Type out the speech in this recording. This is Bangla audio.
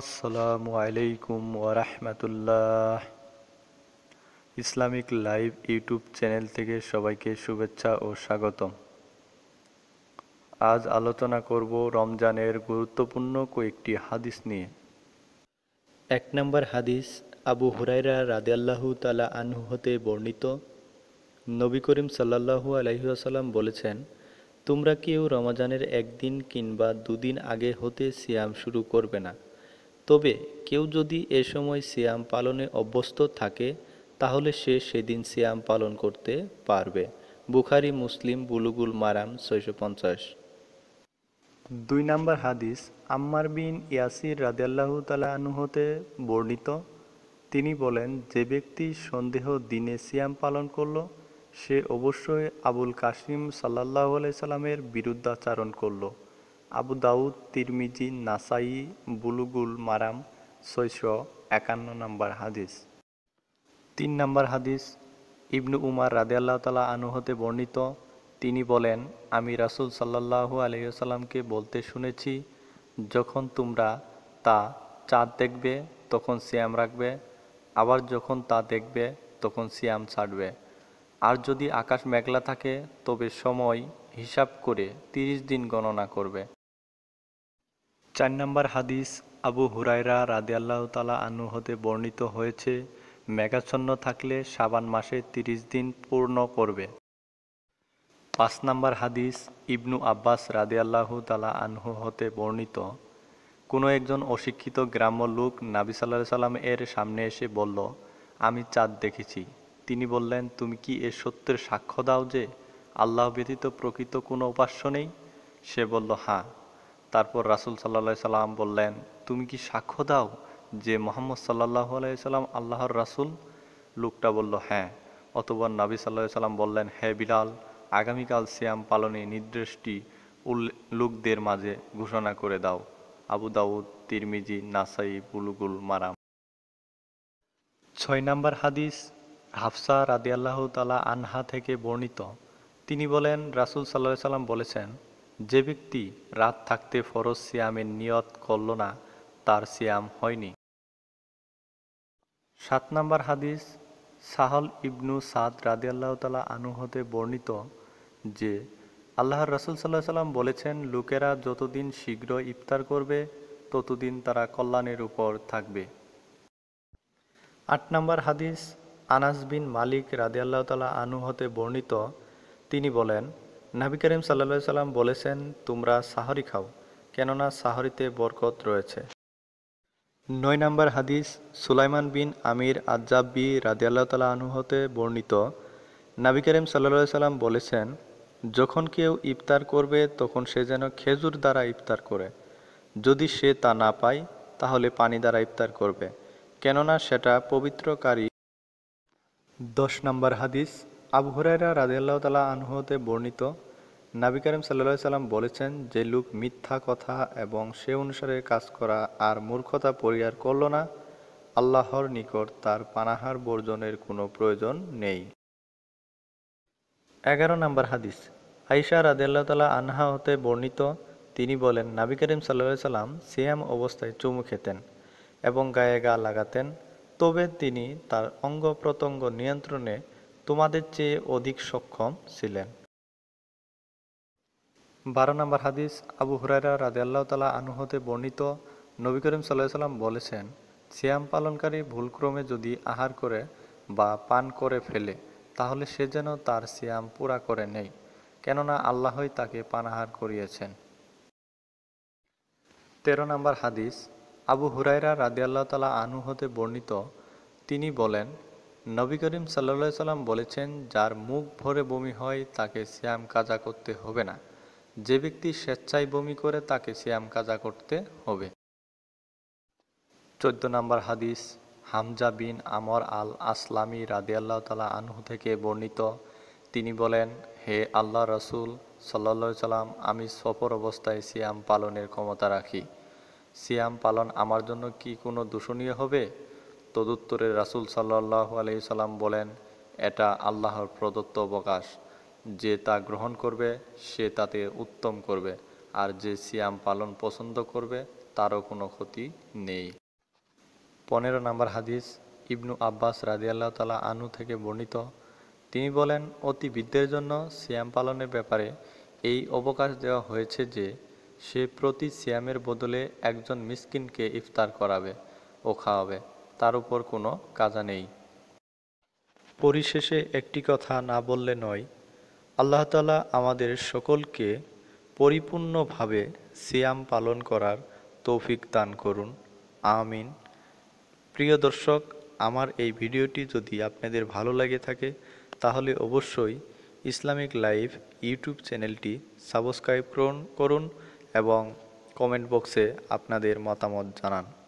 আসসালামু আলাইকুম রাহমাতুল্লাহ ইসলামিক লাইভ ইউটিউব চ্যানেল থেকে সবাইকে শুভেচ্ছা ও স্বাগতম আজ আলোচনা করব রমজানের গুরুত্বপূর্ণ কয়েকটি হাদিস নিয়ে এক নম্বর হাদিস আবু হুরাইরা আল্লাহ তালা আনহু হতে বর্ণিত নবী করিম সাল্লাহু আলহিহাসাল্লাম বলেছেন তোমরা কেউ রমাজানের একদিন কিংবা দুদিন আগে হতে সিয়াম শুরু করবে না তবে কেউ যদি এ সময় সিয়াম পালনে অভ্যস্ত থাকে তাহলে সে সেদিন সিয়াম পালন করতে পারবে বুখারি মুসলিম বুলুগুল মারাম ছয়শো পঞ্চাশ দুই নম্বর হাদিস আম্মার বিন ইয়াসির তালা তালাহতে বর্ণিত তিনি বলেন যে ব্যক্তি সন্দেহ দিনে সিয়াম পালন করল সে অবশ্যই আবুল কাসিম সাল্লাহ আলাই সাল্লামের বিরুদ্ধাচারণ করলো আবু দাউদ তিরমিজি নাসাই বুলুগুল মারাম ছয়শো একান্ন নম্বর হাদিস তিন নম্বর হাদিস ইবনু উমার আল্লাহ তালা আনুহতে বর্ণিত তিনি বলেন আমি রাসুল সাল্লাহ আলহিসাল্লামকে বলতে শুনেছি যখন তোমরা তা চাঁদ দেখবে তখন সিয়াম রাখবে আবার যখন তা দেখবে তখন সিয়াম ছাড়বে আর যদি আকাশ মেঘলা থাকে তবে সময় হিসাব করে ৩০ দিন গণনা করবে চার নম্বর হাদিস আবু হুরায়রা রাদিয়াল্লাহ তালা আনু হতে বর্ণিত হয়েছে মেঘাচ্ছন্ন থাকলে সাবান মাসে ৩০ দিন পূর্ণ করবে পাঁচ নম্বর হাদিস ইবনু আব্বাস রাদিয়াল্লাহু তালা আনহু হতে বর্ণিত কোনো একজন অশিক্ষিত গ্রাম্য লোক নাবি সাল্লাহ সাল্লাম এর সামনে এসে বলল আমি চাঁদ দেখেছি তিনি বললেন তুমি কি এ সত্যের সাক্ষ্য দাও যে আল্লাহ ব্যতীত প্রকৃত কোনো উপাস্য নেই সে বলল হ্যাঁ তারপর রাসুল সাল্লা সাল্লাম বললেন তুমি কি সাক্ষ্য দাও যে মোহাম্মদ সাল্লাহ আলাইসাল্লাম আল্লাহর রাসুল লোকটা বলল হ্যাঁ অতবর নাবি সাল্লাহ সাল্লাম বললেন হে বিলাল আগামীকাল শ্যাম পালনে নির্দেশটি লোকদের মাঝে ঘোষণা করে দাও আবু দাউদ তিরমিজি নাসাই বুলুগুল মারাম ছয় নম্বর হাদিস হাফসা আল্লাহ তালা আনহা থেকে বর্ণিত তিনি বলেন রাসুল সাল্লাহ সাল্লাম বলেছেন যে ব্যক্তি রাত থাকতে ফরজ সিয়ামের নিয়ত করল না তার সিয়াম হয়নি সাত নম্বর হাদিস সাহল ইবনু সাদ আল্লাহ তালা আনু হতে বর্ণিত যে আল্লাহর রসুল সাল্লাহ সাল্লাম বলেছেন লোকেরা যতদিন শীঘ্র ইফতার করবে ততদিন তারা কল্যাণের উপর থাকবে আট নম্বর হাদিস আনাস বিন মালিক রাদিয়াল্লাহ তালা আনু হতে বর্ণিত তিনি বলেন নাবি করিম সাল্লা সাল্লাম বলেছেন তোমরা সাহরি খাও কেননা সাহরিতে বরকত রয়েছে নয় নম্বর হাদিস সুলাইমান বিন আমির আজাব্বি রাদিয়াল্লাহ তালা আনুহতে বর্ণিত নাবি করিম সাল্লা সাল্লাম বলেছেন যখন কেউ ইফতার করবে তখন সে যেন খেজুর দ্বারা ইফতার করে যদি সে তা না পায় তাহলে পানি দ্বারা ইফতার করবে কেননা সেটা পবিত্রকারী দশ নম্বর হাদিস আবু হরাইরা রাজিয়াল্লাহ তালা আনহতে বর্ণিত নাবিকারিম করিম সাল্লা সাল্লাম বলেছেন যে লোক মিথ্যা কথা এবং সে অনুসারে কাজ করা আর মূর্খতা পরিহার করল না আল্লাহর নিকট তার পানাহার বর্জনের কোনো প্রয়োজন নেই এগারো নম্বর হাদিস আইসা রাজিয়াল্লাহ তালা আনহা হতে বর্ণিত তিনি বলেন নাবিকারিম করিম সাল্লা সাল্লাম সিয়াম অবস্থায় চুমু খেতেন এবং গায়ে গা লাগাতেন তবে তিনি তার অঙ্গ প্রত্যঙ্গ নিয়ন্ত্রণে তোমাদের চেয়ে অধিক সক্ষম ছিলেন বারো নম্বর হাদিস আবু হুরাইরা রাজে আল্লাহ তালা আনুহতে বর্ণিত নবী করিম সাল্লাহ সাল্লাম বলেছেন শ্যাম পালনকারী ভুলক্রমে যদি আহার করে বা পান করে ফেলে তাহলে সে যেন তার সিয়াম পুরা করে নেই কেননা আল্লাহই তাকে পানাহার করিয়েছেন তেরো নম্বর হাদিস আবু হুরাইরা আল্লাহ তালা আনু হতে বর্ণিত তিনি বলেন নবী করিম সাল্লা সাল্লাম বলেছেন যার মুখ ভরে বমি হয় তাকে শ্যাম কাজা করতে হবে না যে ব্যক্তি স্বেচ্ছায় বমি করে তাকে শ্যাম কাজা করতে হবে চোদ্দ নম্বর হাদিস হামজা বিন আমর আল আসলামী রাদে আল্লাহ তালা আনহু থেকে বর্ণিত তিনি বলেন হে আল্লাহ রসুল সাল্লা সাল্লাম আমি সফর অবস্থায় শ্যাম পালনের ক্ষমতা রাখি শ্যাম পালন আমার জন্য কি কোনো দূষণীয় হবে তদুত্তরে রাসুল সাল্লাহ আলি সাল্লাম বলেন এটা আল্লাহর প্রদত্ত অবকাশ যে তা গ্রহণ করবে সে তাতে উত্তম করবে আর যে সিয়াম পালন পছন্দ করবে তারও কোনো ক্ষতি নেই পনেরো নম্বর হাদিস ইবনু আব্বাস আল্লাহ তালা আনু থেকে বর্ণিত তিনি বলেন অতি বৃদ্ধের জন্য সিয়াম পালনের ব্যাপারে এই অবকাশ দেওয়া হয়েছে যে সে প্রতি সিয়ামের বদলে একজন মিসকিনকে ইফতার করাবে ও খাওয়াবে তার উপর কোনো কাজা নেই পরিশেষে একটি কথা না বললে নয় আল্লাহ তালা আমাদের সকলকে পরিপূর্ণভাবে সিয়াম পালন করার তৌফিক দান করুন আমিন প্রিয় দর্শক আমার এই ভিডিওটি যদি আপনাদের ভালো লাগে থাকে তাহলে অবশ্যই ইসলামিক লাইভ ইউটিউব চ্যানেলটি সাবস্ক্রাইব করুন এবং কমেন্ট বক্সে আপনাদের মতামত জানান